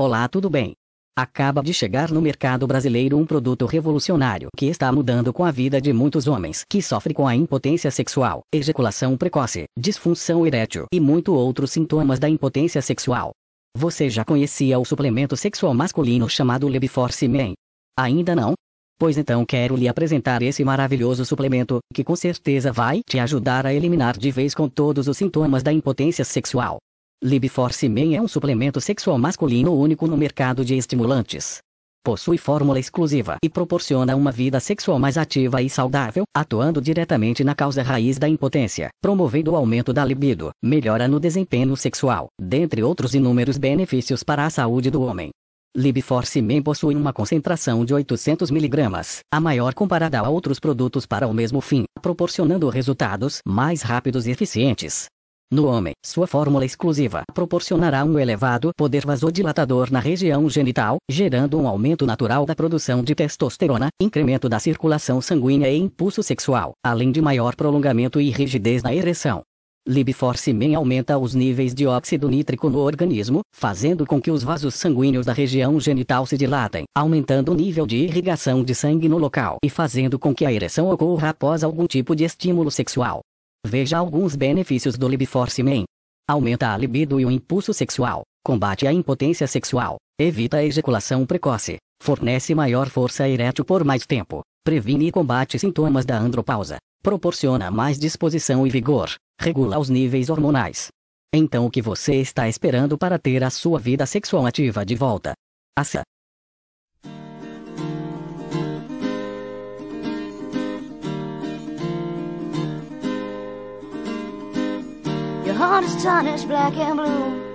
Olá, tudo bem? Acaba de chegar no mercado brasileiro um produto revolucionário que está mudando com a vida de muitos homens que sofrem com a impotência sexual, ejaculação precoce, disfunção erétil e muito outros sintomas da impotência sexual. Você já conhecia o suplemento sexual masculino chamado Lebiforce Men? Ainda não? Pois então quero lhe apresentar esse maravilhoso suplemento que com certeza vai te ajudar a eliminar de vez com todos os sintomas da impotência sexual. Libforce Men é um suplemento sexual masculino único no mercado de estimulantes. Possui fórmula exclusiva e proporciona uma vida sexual mais ativa e saudável, atuando diretamente na causa raiz da impotência, promovendo o aumento da libido, melhora no desempenho sexual, dentre outros inúmeros benefícios para a saúde do homem. Libforce Men possui uma concentração de 800 mg, a maior comparada a outros produtos para o mesmo fim, proporcionando resultados mais rápidos e eficientes. No homem, sua fórmula exclusiva proporcionará um elevado poder vasodilatador na região genital, gerando um aumento natural da produção de testosterona, incremento da circulação sanguínea e impulso sexual, além de maior prolongamento e rigidez na ereção. Libforce Men aumenta os níveis de óxido nítrico no organismo, fazendo com que os vasos sanguíneos da região genital se dilatem, aumentando o nível de irrigação de sangue no local e fazendo com que a ereção ocorra após algum tipo de estímulo sexual. Veja alguns benefícios do Libforce Men. Aumenta a libido e o impulso sexual, combate a impotência sexual, evita a ejaculação precoce, fornece maior força erétil por mais tempo, previne e combate sintomas da andropausa, proporciona mais disposição e vigor, regula os níveis hormonais. Então o que você está esperando para ter a sua vida sexual ativa de volta? Assa, heart is tarnished black and blue